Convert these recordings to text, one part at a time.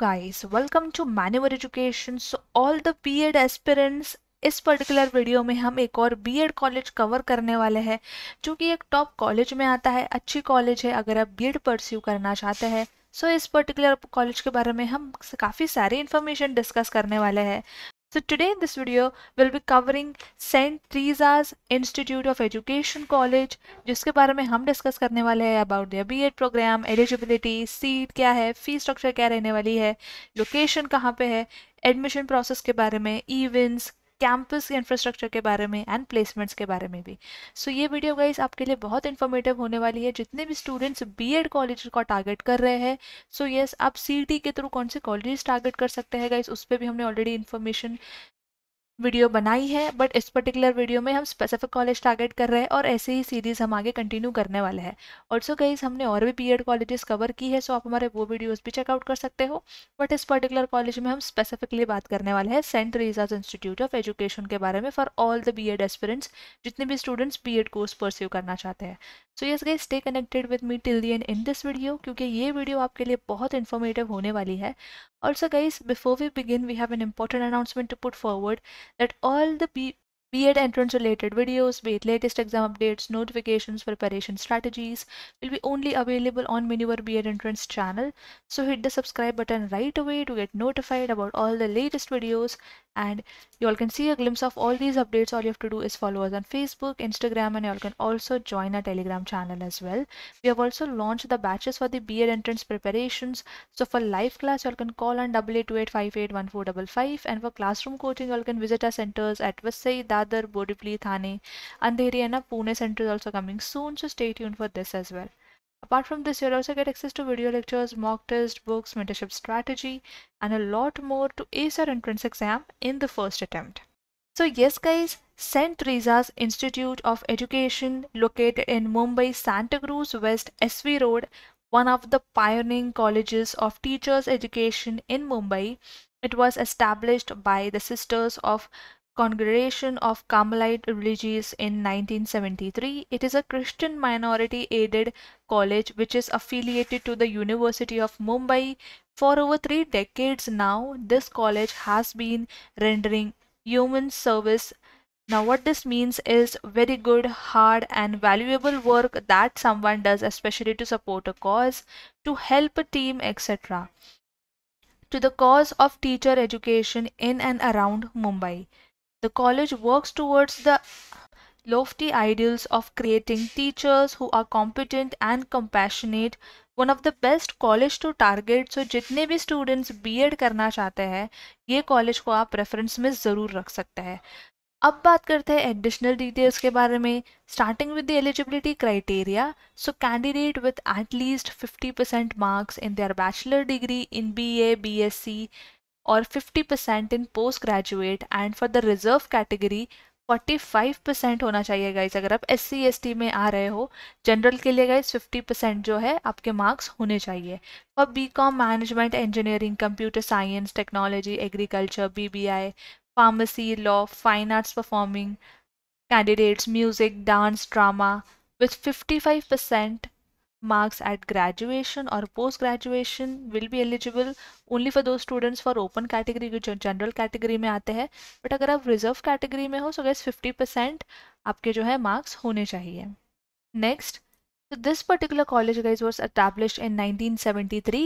Guys welcome to मैन्यूअर education so all the B Ed aspirants इस particular video में हम एक और बीएड कॉलेज कवर करने वाले हैं जो कि एक टॉप कॉलेज में आता है अच्छी कॉलेज है अगर आप बीएड परस्यू करना चाहते हैं सो so, इस पर्टिकुलर कॉलेज के बारे में हम काफ़ी सारी इन्फॉर्मेशन डिस्कस करने वाले हैं So today in this video we'll be covering St. Teresa's Institute of Education College जिसके बारे में हम डिस्कस करने वाले हैं about B Ed program eligibility seat क्या है फी स्ट्रक्चर क्या रहने वाली है लोकेशन कहाँ पे है एडमिशन प्रोसेस के बारे में इवेंट्स कैंपस इंफ्रास्ट्रक्चर के बारे में एंड प्लेसमेंट्स के बारे में भी सो so, ये वीडियो गाइस आपके लिए बहुत इन्फॉर्मेटिव होने वाली है जितने भी स्टूडेंट्स बीएड कॉलेज का टारगेट कर रहे हैं सो यस आप सी के थ्रू कौन से कॉलेज टारगेट कर सकते हैं गाइस उस पर भी हमने ऑलरेडी इन्फॉर्मेशन वीडियो बनाई है बट इस पर्टिकुलर वीडियो में हम स्पेसिफिक कॉलेज टारगेट कर रहे हैं और ऐसे ही सीरीज़ हम आगे कंटिन्यू करने वाले हैं ऑल्सो गाइज हमने और भी बी एड कॉलेजेस कवर की है सो आप हमारे वो वीडियोज़ भी चेकआउट कर सकते हो बट इस पर्टिकुलर कॉलेज में हम स्पेसिफिकली बात करने वाले हैं सेंट रिजाज इंस्टीट्यूट ऑफ एजुकेशन के बारे में for all the B Ed aspirants जितने भी students B Ed course pursue करना चाहते हैं so yes guys stay connected with me till the end in this video क्योंकि ये वीडियो आपके लिए बहुत इन्फॉर्मेटिव होने वाली है और so guys before we begin we have an important announcement to put forward that all the be it entrance related videos, be it latest exam updates, notifications, preparation strategies will be only available on Miniver Be it entrance channel. So hit the subscribe button right away to get notified about all the latest videos and you all can see a glimpse of all these updates. All you have to do is follow us on Facebook, Instagram and you all can also join our Telegram channel as well. We have also launched the batches for the Be it entrance preparations. So for live class you all can call on 8828581455 and for classroom coaching you all can visit our centers at Vasai, Dadar, Bodipli, Thane, Andheri and Pune Center is also coming soon so stay tuned for this as well. Apart from this, you'll also get access to video lectures, mock tests, books, mentorship strategy, and a lot more to ace your entrance exam in the first attempt. So yes guys, St. Teresa's Institute of Education located in Mumbai, Santa Cruz West SV Road, one of the pioneering colleges of teachers education in Mumbai. It was established by the Sisters of Congregation of Carmelite Religious in 1973. It is a Christian minority aided college which is affiliated to the University of Mumbai. For over three decades now, this college has been rendering human service now what this means is very good, hard and valuable work that someone does especially to support a cause, to help a team etc. To the cause of teacher education in and around Mumbai. The college works towards the lofty ideals of creating teachers who are competent and compassionate one of the best college to target so जितने भी students BEd करना चाहते हैं ये college को आप preference में ज़रूर रख सकते हैं अब बात करते हैं एडिशनल डिटेल्स के बारे में starting with the eligibility criteria so candidate with at least fifty percent marks in their bachelor degree in B A B S C और 50% in post graduate and for the reserve category 45% होना चाहिए guys अगर आप S C में आ रहे हो general के लिए गाइज 50% जो है आपके मार्क्स होने चाहिए for B Com management engineering computer science technology agriculture B B I pharmacy law fine arts performing candidates music dance drama with 55% marks at graduation or post graduation will be eligible only for those students for open category जो general category में आते हैं but अगर आप reserve category में हो so guys 50% percent आपके जो है मार्क्स होने चाहिए नेक्स्ट तो this particular college guys was established in nineteen seventy three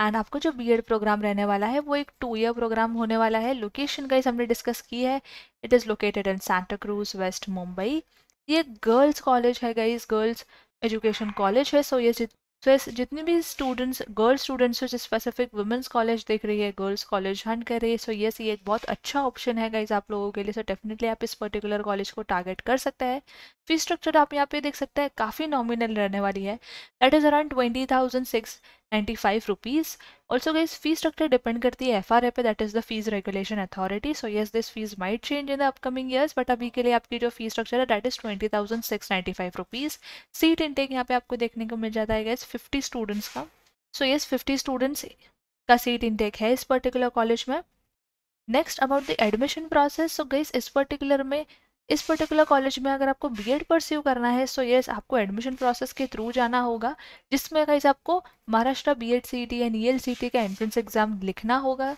and आपको जो बी एड प्रोग्राम रहने वाला है वो एक टू ईयर प्रोग्राम होने वाला है लोकेशन गाइज हमने डिस्कस की है it is located in Santa Cruz west Mumbai ये गर्ल्स कॉलेज है गाइज गर्ल्स एजुकेशन कॉलेज है सो ये सो इस जितनी भी स्टूडेंट्स गर्ल्स स्टूडेंट्स जो स्पेसिफिक वुमेंस कॉलेज देख रही है गर्ल्स कॉलेज हंड कर रही है सो यस ये एक बहुत अच्छा ऑप्शन है गाइज आप लोगों के लिए सो so डेफिनेटली आप इस पर्टिकुलर कॉलेज को टारगेट कर सकते हैं फीस स्ट्रक्चर आप यहाँ पे देख सकते हैं काफ़ी नॉमिनल रहने वाली है that is around twenty thousand six ninety five rupees also guys fee structure depend करती है एफ आर ए पे that is the fees regulation authority so yes this fees might change in the upcoming years but अभी के लिए आपकी जो fee structure है that is twenty thousand six ninety five rupees seat intake यहाँ पे आपको देखने को मिल जाता है गैस फिफ्टी स्टूडेंट्स का सो येस फिफ्टी स्टूडेंट्स का सीट इनटेक है इस पर्टिकुलर कॉलेज में next about the admission process so guys इस पर्टिकुलर में इस पर्टिकुलर कॉलेज में अगर आपको बी एड परस्यू करना है सो so येस yes, आपको एडमिशन प्रोसेस के थ्रू जाना होगा जिसमें गाइज आपको Maharashtra B Ed C T and E L C T का एंट्रेंस एग्जाम लिखना होगा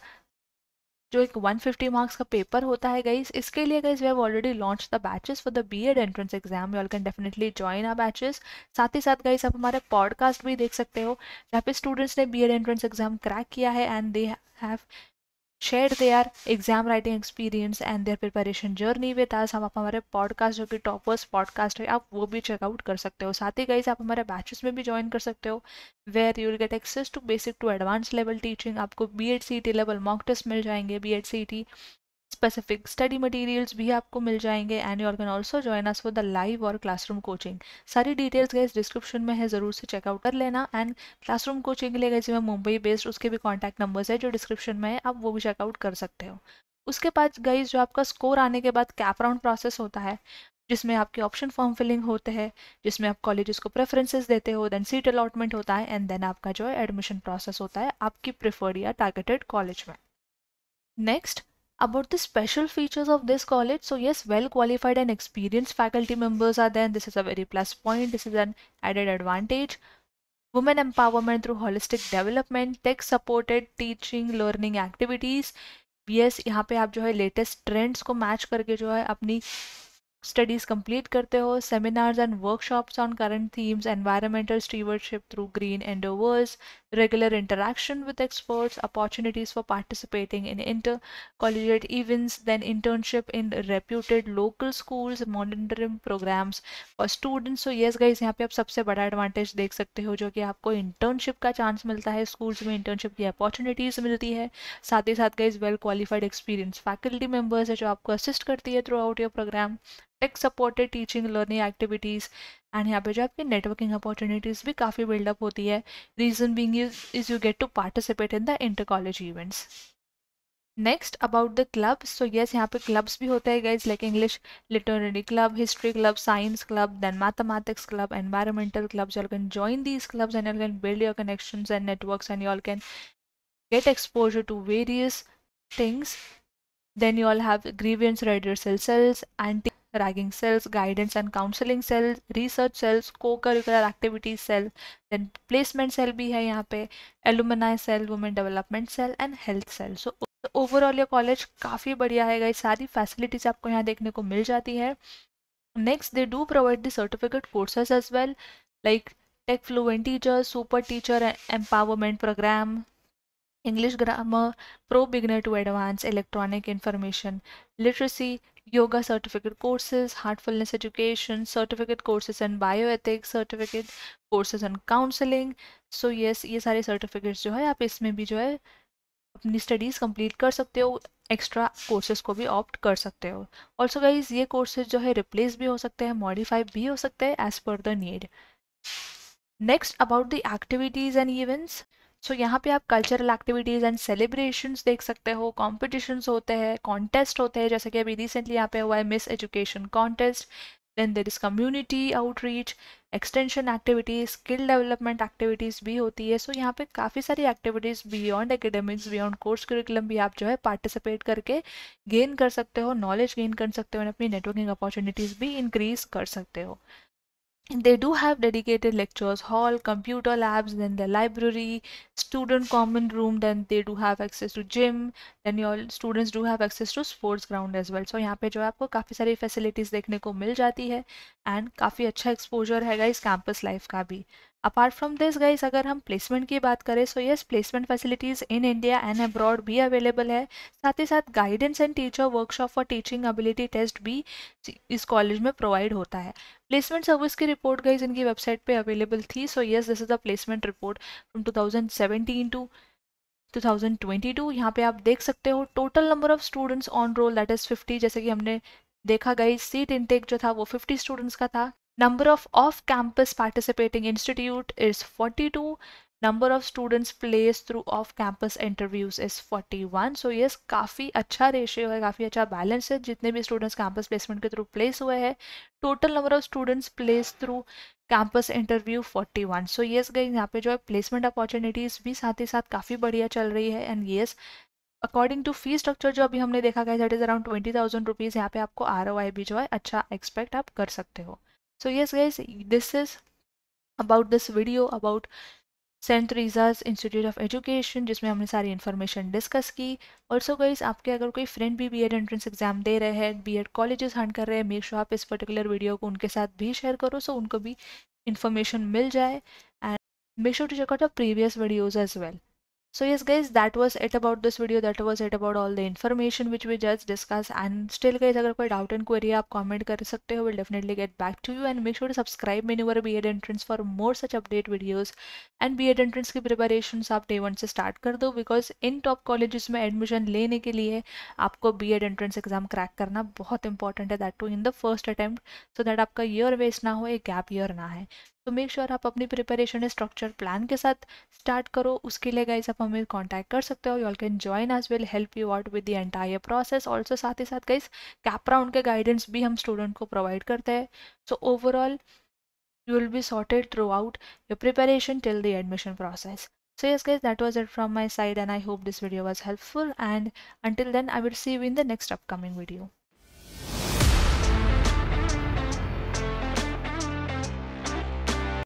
जो एक 150 मार्क्स का पेपर होता है गाइज इसके लिए guys we have already launch the batches for the B Ed entrance exam you all can definitely join our batches साथ ही साथ गाइज आप हमारे पॉडकास्ट भी देख सकते हो जहाँ पे स्टूडेंट्स ने B Ed entrance exam crack किया है and they have share their exam writing experience and their preparation journey with us हम आप हमारे पॉडकास्ट जो कि टॉपर्स पॉडकास्ट है आप वो भी चेकआउट कर सकते हो साथ ही गाइज आप हमारे बैचेस में भी ज्वाइन कर सकते हो where you will get access to basic to advance level teaching आपको B Ed C T level mock test मिल जाएंगे B Ed C T specific study materials भी आपको मिल जाएंगे and you can also join us for the live और classroom coaching सारी details guys description में है ज़रूर से चेकआउट कर लेना एंड क्लासरूम कोचिंग के लिए गए मैं मुंबई बेस्ड उसके भी कॉन्टैक्ट नंबर्स है जो डिस्क्रिप्शन में है आप वो भी चेकआउट कर सकते हो उसके बाद गई जो आपका स्कोर आने के बाद कैप राउंड प्रोसेस होता है जिसमें आपके ऑप्शन फॉर्म फिलिंग होते हैं जिसमें आप कॉलेजेस को प्रेफरेंसेस देते हो देन सीट अलॉटमेंट होता है एंड देन आपका जो है एडमिशन प्रोसेस होता है आपकी प्रिफर्ड या टारगेटेड कॉलेज में next About the special features of this college, so yes, well qualified and experienced faculty members are there. This is a very plus point. This is an added advantage. Women empowerment through holistic development, tech supported teaching, learning activities. yes, यहाँ पे आप जो है latest trends को match करके जो है अपनी studies complete करते हो Seminars and workshops on current themes, environmental stewardship through green endeavors. regular interaction with experts, opportunities for participating in intercollegiate events, then internship in reputed local schools, monitoring programs for students. So yes guys यहाँ पे आप सबसे बड़ा advantage देख सकते हो जो कि आपको internship का chance मिलता है schools में internship की opportunities मिलती है साथ ही साथ guys well qualified experienced faculty members है जो आपको assist करती है throughout your program tech supported teaching learning activities and यहाँ पे जो आपकी नेटवर्किंग अपॉर्चुनिटीज़ भी काफ़ी बिल्डअप होती है reason being is you get to participate in the inter college events next about the clubs so yes यहाँ पे क्लब्स भी होते हैं guys like English literary club history club science club then mathematics club environmental clubs you can join these clubs and you can build your connections and networks and you all can get exposure to various things then you all have grievance reducing cells and ragging cells, guidance and counseling cells, research cells, co-curricular activities cell, then placement cell भी है यहाँ पे alumni cell, women development cell and health cell. So overall ये college काफ़ी बढ़िया है गई सारी फैसिलिटीज आपको यहाँ देखने को मिल जाती है next they do provide the certificate courses as well like tech fluent teacher super teacher empowerment programme English grammar, pro beginner to advanced electronic information literacy, yoga certificate courses, heartfulness education, certificate courses and bioethics certificate courses and counseling. So yes, ये सारे certificates जो है आप इसमें भी जो है अपनी स्टडीज़ कंप्लीट कर सकते हो एक्स्ट्रा कोर्सेज को भी ऑप्ट कर सकते हो ऑल्सो गाइज ये कोर्सेज जो है रिप्लेस भी हो सकते हैं मॉडिफाई भी हो सकते हैं as per the need next about the activities and events so so, यहाँ पे आप कल्चरल एक्टिविटीज़ एंड सेलिब्रेशंस देख सकते हो कॉम्पिटिशन्स होते हैं कॉन्टेस्ट होते हैं जैसे कि अभी रिसेंटली यहाँ पे हुआ है miss education contest then there is community outreach extension activities skill development activities भी होती है सो so, यहाँ पे काफ़ी सारी activities beyond academics beyond course curriculum भी आप जो है पार्टिसिपेट करके गेन कर सकते हो नॉलेज गेन कर सकते हो और अपनी नेटवर्किंग अपॉर्चुनिटीज़ भी इंक्रीज़ कर सकते हो they do have dedicated lectures hall computer labs then the library student common room then they do have access to gym then your students do have access to sports ground as well so yahan pe jo hai aapko kafi sari facilities dekhne ko mil jati hai and kafi acha exposure hai guys campus life ka bhi apart from this guys अगर हम placement की बात करें so yes placement facilities in India and abroad भी available है साथ ही साथ guidance and teacher workshop for teaching ability test भी इस कॉलेज में प्रोवाइड होता है प्लेसमेंट सर्विस की रिपोर्ट गाइज इनकी वेबसाइट पे अवेलेबल थी so yes this is a placement report from two thousand seventeen to 2022 यहाँ पे आप देख सकते हो total number of students on roll that is 50 जैसे कि हमने देखा गई सीट इनटेक जो था वो 50 स्टूडेंट्स का था Number of off-campus participating institute is 42. Number of students placed through off-campus interviews is 41. So yes, काफ़ी अच्छा रेशियो है काफ़ी अच्छा बैलेंस है जितने भी स्टूडेंट्स कैंपस प्लेसमेंट के थ्रू प्लेस हुए हैं total number of students place through campus interview 41 so yes गई यहाँ पे जो है प्लेसमेंट अपॉर्चुनिटीज़ भी साथ ही साथ काफ़ी बढ़िया चल रही है and yes according to fee structure जो अभी हमने देखा गया that is around twenty thousand rupees यहाँ पे आपको आर भी जो है अच्छा एक्सपेक्ट आप कर सकते हो so yes guys this is about this video about Saint रिजाज इंस्टीट्यूट ऑफ एजुकेशन जिसमें हमने सारी इन्फॉर्मेशन डिस्कस की ऑल्सो गईस आपके अगर कोई फ्रेंड भी बी एड एंट्रेंस एग्जाम दे रहे हैं बी एड कॉलेजेस हंड कर रहे हैं मेक शो आप इस पर्टिकुलर वीडियो को उनके साथ भी शेयर करो सो उनको भी इन्फॉर्मेशन मिल जाए and make sure to check out a previous videos as well So yes guys that was it about this video that was it about all the information which we just discussed and still guys agar koi doubt and query aap comment kar sakte ho we'll definitely get back to you and make sure to subscribe मेनू वर बी entrance for more such update videos and and entrance ki preparations aap day one se start kar do because in top colleges mein admission lene ke liye aapko लिए entrance exam crack karna bahut important hai that important in the first attempt so that aapka year waste na ho waste gap year na hai तो make sure आप अपनी preparation structure plan के साथ start करो उसके लिए guys आप हमें कॉन्टैक्ट कर सकते हो you all can join as well help you out with the entire process also साथ ही साथ गाइज कैपराउंड के गाइडेंस भी हम स्टूडेंट को प्रोवाइड करते हैं so overall you will be sorted throughout your preparation till the admission process so yes guys that was it from my side and I hope this video was helpful and until then I will see you in the next upcoming video